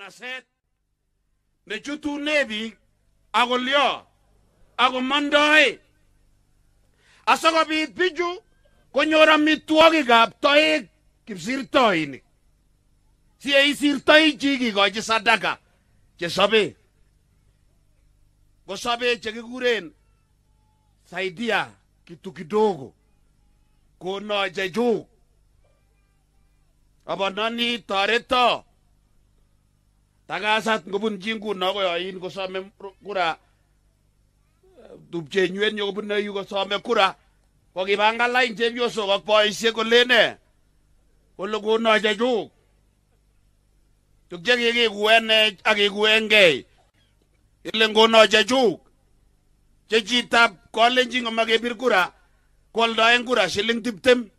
nasset me jutu nebi agolio agomandoi biju konyora mitwogi gab toy kibsir kipsirtoinik si ei sir toy jigi go kikochi sadaka je sabe go sabe je kiguren saidia kitu kidogo kono ju abanani toreto takasat ngobunchi nguno koyoin kosome kura tupchenyu en yu kobune yu kosome kura kokipangan lain chepyosok ak boisiek kolene kole kono chechuk tuk che kikikuenech ak kikuengei ile ngono chechuk che chitab kolenjin komakepir kura kwoldoen kura shiling tiptem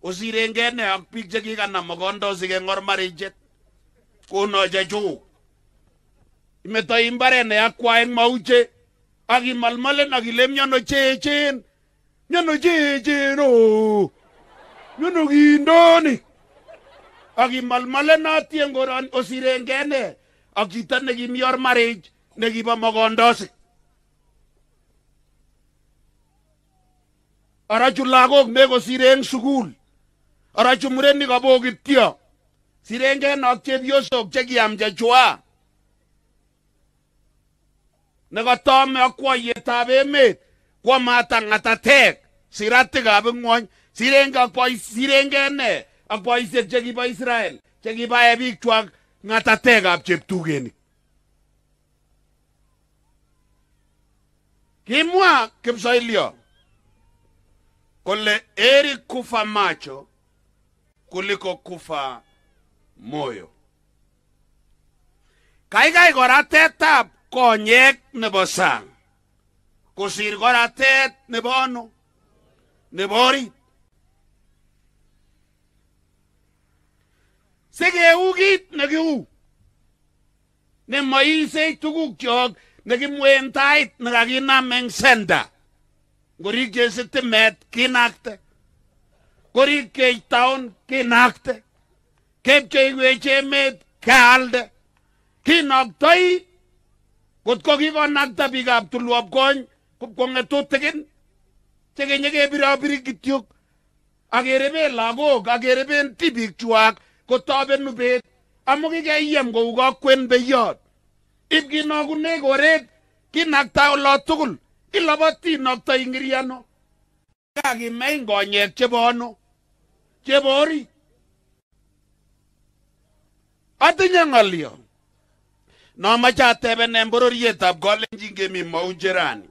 osirengei ne ak biik che kikanam mokondosi keng'or marichet kono chechuk metoi mbaret ne akwai eng mauche akimalmalen akile miano cheechen miano cheechen o miano kindoni akimalmalen atien koron osirengei ne ak chito nekimi or marriage nekibo mokondosi ara chu lagok mekosire eng sukul ara murenik abokityo sirengei nok chepyosok chekiam chechwaa nekatome ak kwoiyetab emet kwamata ng'atatek siratikab ing'wony sirengei ne ak boisiek chekibo israel chekibae biikwak ng'atatekab cheptugenik kimwa kipsoilyo kole eri kufa macho kuliko kufa moyo kaikai kora tetab konyek nebo sang kosir koratet nebo ano nebo orit sikeu kit nekiu nemoisei tugukyok nekimwen tait nekakinam eng senta ngorikye sitimet kinakte korikyech taun kinakte kepcheiwech emet kealde kinoktoi Kot ko kikonakta biikab tulwop kony kong'et tutikin chekenye kebirobiri kityok akereben lagok akereben tibik chwak kotoben nubet amu kikeiyem kou kokwen beyot ib kinogune koret kinakta olo tugul iloboti noktoi ngiriano kakimein konyek chebo ano atinye ng'olyo nomoche atebenen bororyetab kolenjin kemi mau njerani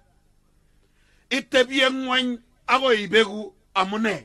itebie ng'wony akoi ibeku amune